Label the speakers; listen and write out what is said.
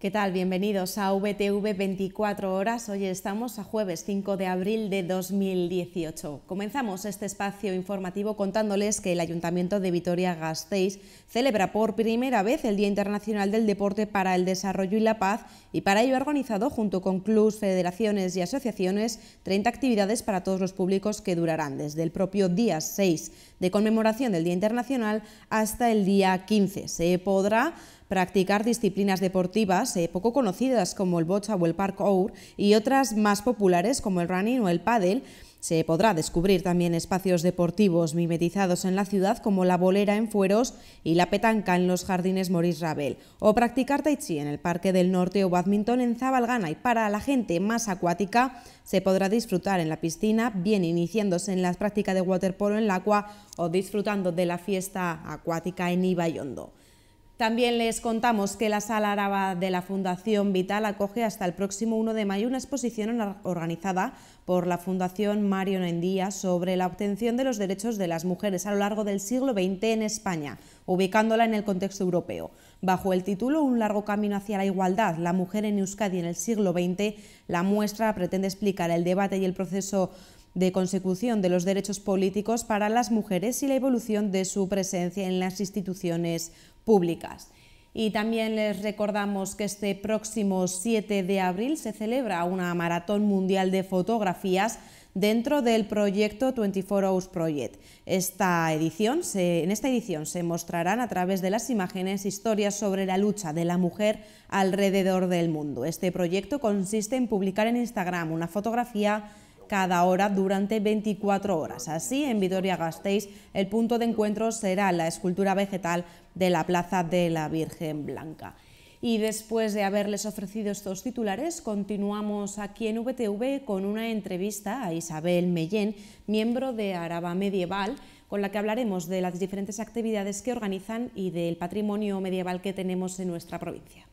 Speaker 1: ¿Qué tal? Bienvenidos a VTV 24 horas. Hoy estamos a jueves 5 de abril de 2018. Comenzamos este espacio informativo contándoles que el Ayuntamiento de Vitoria-Gasteiz celebra por primera vez el Día Internacional del Deporte para el Desarrollo y la Paz y para ello ha organizado junto con clubes, federaciones y asociaciones 30 actividades para todos los públicos que durarán desde el propio día 6 de conmemoración del Día Internacional hasta el día 15. Se podrá practicar disciplinas deportivas eh, poco conocidas como el bocha o el parkour y otras más populares como el running o el paddle, se podrá descubrir también espacios deportivos mimetizados en la ciudad como la bolera en Fueros y la petanca en los jardines Maurice Rabel, o practicar tai chi en el Parque del Norte o badminton en Zabalgana y para la gente más acuática se podrá disfrutar en la piscina, bien iniciándose en la práctica de waterpolo en el agua o disfrutando de la fiesta acuática en Ibayondo. También les contamos que la Sala Árabe de la Fundación Vital acoge hasta el próximo 1 de mayo una exposición organizada por la Fundación Mario Endía sobre la obtención de los derechos de las mujeres a lo largo del siglo XX en España, ubicándola en el contexto europeo. Bajo el título Un largo camino hacia la igualdad, la mujer en Euskadi en el siglo XX, la muestra pretende explicar el debate y el proceso de consecución de los derechos políticos para las mujeres y la evolución de su presencia en las instituciones públicas. Y también les recordamos que este próximo 7 de abril se celebra una maratón mundial de fotografías dentro del proyecto 24 Hours Project. Esta edición en esta edición se mostrarán a través de las imágenes historias sobre la lucha de la mujer alrededor del mundo. Este proyecto consiste en publicar en Instagram una fotografía cada hora durante 24 horas. Así, en Vitoria-Gasteiz, el punto de encuentro será la escultura vegetal de la Plaza de la Virgen Blanca. Y después de haberles ofrecido estos titulares, continuamos aquí en VTV con una entrevista a Isabel Mellén, miembro de Araba Medieval, con la que hablaremos de las diferentes actividades que organizan y del patrimonio medieval que tenemos en nuestra provincia.